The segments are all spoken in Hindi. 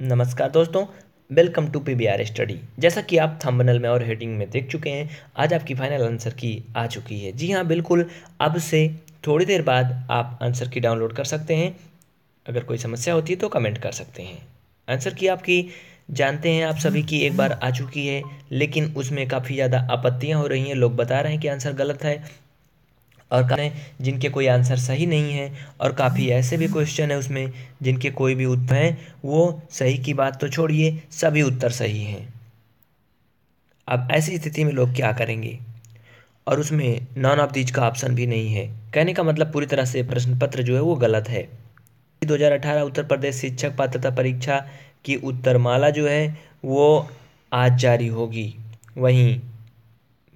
नमस्कार दोस्तों welcome to P B R study जैसा कि आप थंबनेल में और हेडिंग में देख चुके हैं आज आपकी फाइनल आंसर की आ चुकी है जी हाँ बिल्कुल अब से थोड़ी देर बाद आप आंसर की डाउनलोड कर सकते हैं अगर कोई समस्या होती है तो कमेंट कर सकते हैं आंसर की आपकी जानते हैं आप सभी की एक बार आ चुकी है लेकिन उसमें काफ़ी ज़्यादा आपत्तियाँ हो रही हैं लोग बता रहे हैं कि आंसर गलत है और कने जिनके कोई आंसर सही नहीं है और काफ़ी ऐसे भी क्वेश्चन है उसमें जिनके कोई भी उत्तर हैं वो सही की बात तो छोड़िए सभी उत्तर सही हैं अब ऐसी स्थिति में लोग क्या करेंगे और उसमें नॉन ऑफ दीज का ऑप्शन भी नहीं है कहने का मतलब पूरी तरह से प्रश्न पत्र जो है वो गलत है 2018 उत्तर प्रदेश शिक्षक पात्रता परीक्षा की उत्तरमाला जो है वो आज जारी होगी वहीं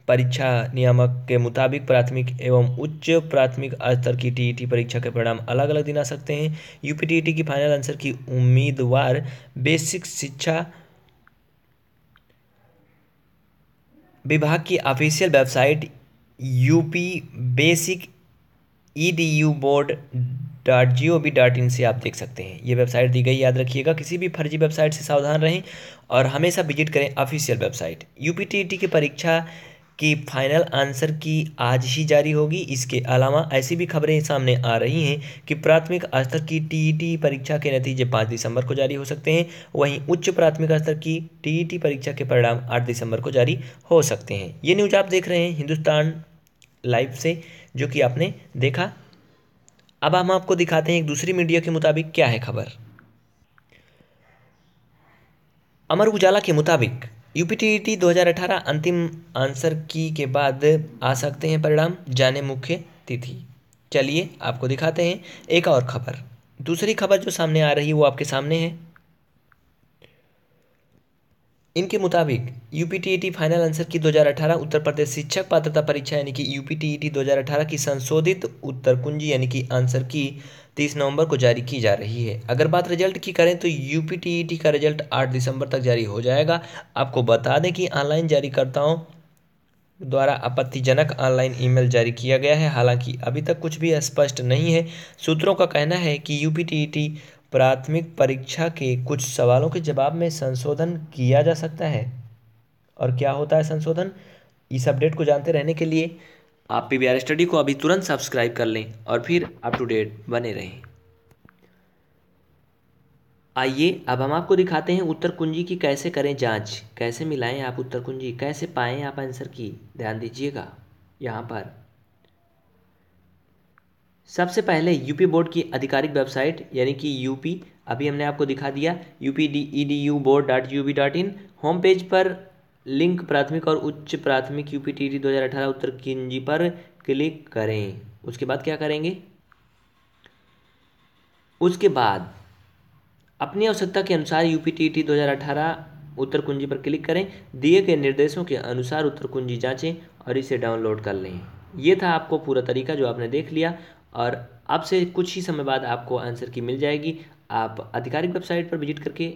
परीक्षा नियामक के मुताबिक प्राथमिक एवं उच्च प्राथमिक स्तर की टीईटी परीक्षा के परिणाम अलग अलग दिन आ सकते हैं यूपी टीईटी की फाइनल आंसर की उम्मीदवार बेसिक शिक्षा विभाग की official website UP basic E D U board dot G O V dot in से आप देख सकते हैं ये वेबसाइट दी गई याद रखिएगा किसी भी फर्जी वेबसाइट से सावधान रहें और हमेशा विजिट करें ऑफिशियल वेबसाइट यूपी टी की परीक्षा कि फाइनल आंसर की आज ही जारी होगी इसके अलावा ऐसी भी खबरें सामने आ रही हैं कि प्राथमिक स्तर की टीईटी e परीक्षा के नतीजे पाँच दिसंबर को जारी हो सकते हैं वहीं उच्च प्राथमिक स्तर की टीईटी e परीक्षा के परिणाम आठ दिसंबर को जारी हो सकते हैं ये न्यूज आप देख रहे हैं हिंदुस्तान लाइव से जो कि आपने देखा अब हम आपको दिखाते हैं एक दूसरी मीडिया के मुताबिक क्या है खबर अमर उजाला के मुताबिक यूपी टी 2018 अंतिम आंसर की के बाद आ सकते हैं परिणाम जाने मुख्य तिथि चलिए आपको दिखाते हैं एक और खबर दूसरी खबर जो सामने आ रही है वो आपके सामने है इनके मुताबिक यू पी फाइनल आंसर की 2018 उत्तर प्रदेश शिक्षक पात्रता परीक्षा यानी कि यू पी 2018 की संशोधित उत्तर कुंजी यानी कि आंसर की 30 नवंबर को जारी की जा रही है अगर बात रिजल्ट की करें तो यू पी e का रिजल्ट 8 दिसंबर तक जारी हो जाएगा आपको बता दें कि ऑनलाइन जारीकर्ताओं द्वारा आपत्तिजनक ऑनलाइन ईमेल जारी किया गया है हालांकि अभी तक कुछ भी स्पष्ट नहीं है सूत्रों का कहना है कि यू प्राथमिक परीक्षा के कुछ सवालों के जवाब में संशोधन किया जा सकता है और क्या होता है संशोधन इस अपडेट को जानते रहने के लिए आप पी बी स्टडी को अभी तुरंत सब्सक्राइब कर लें और फिर अप टू डेट बने रहें आइए अब हम आपको दिखाते हैं उत्तर कुंजी की कैसे करें जांच कैसे मिलाएं आप उत्तर कुंजी कैसे पाएं आप आंसर की ध्यान दीजिएगा यहाँ पर सबसे पहले यूपी बोर्ड की आधिकारिक वेबसाइट यानी कि यूपी अभी हमने आपको दिखा दिया U P D E D U board dot U B dot in home page पर लिंक प्राथमिक और उच्च प्राथमिक यू पी टी डी दो हज़ार अठारह उत्तर किंजी पर क्लिक करें उसके बाद क्या करेंगे उसके बाद अपनी आवश्यकता के अनुसार यू पी टी टी दो हज़ार अठारह उत्तर कुंजी पर क्लिक करें दिए गए निर्देशों के अनुसार उत्तर कुंजी जाँचें और इसे डाउनलोड कर लें ये था आपको पूरा तरीका जो आपने देख लिया और अब से कुछ ही समय बाद आपको आंसर की मिल जाएगी आप आधिकारिक वेबसाइट पर विजिट करके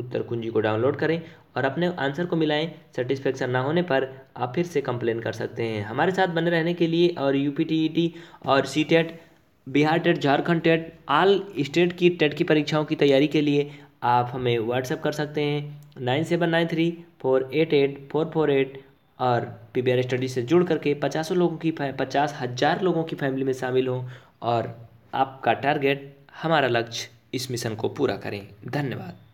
उत्तर कुंजी को डाउनलोड करें और अपने आंसर को मिलाएं सेटिस्फेक्शन ना होने पर आप फिर से कंप्लेन कर सकते हैं हमारे साथ बने रहने के लिए और यू e और C TET e Bihar TET Jharkhand TET all state की टेट की परीक्षाओं की तैयारी के लिए आप हमें व्हाट्सएप कर सकते हैं nine seven nine three four eight eight four four eight और पी बी आर स्टडी से जुड़ करके पचासों लोगों की पचास हज़ार लोगों की फैमिली में शामिल हों और आपका टारगेट हमारा लक्ष्य इस मिशन को पूरा करें धन्यवाद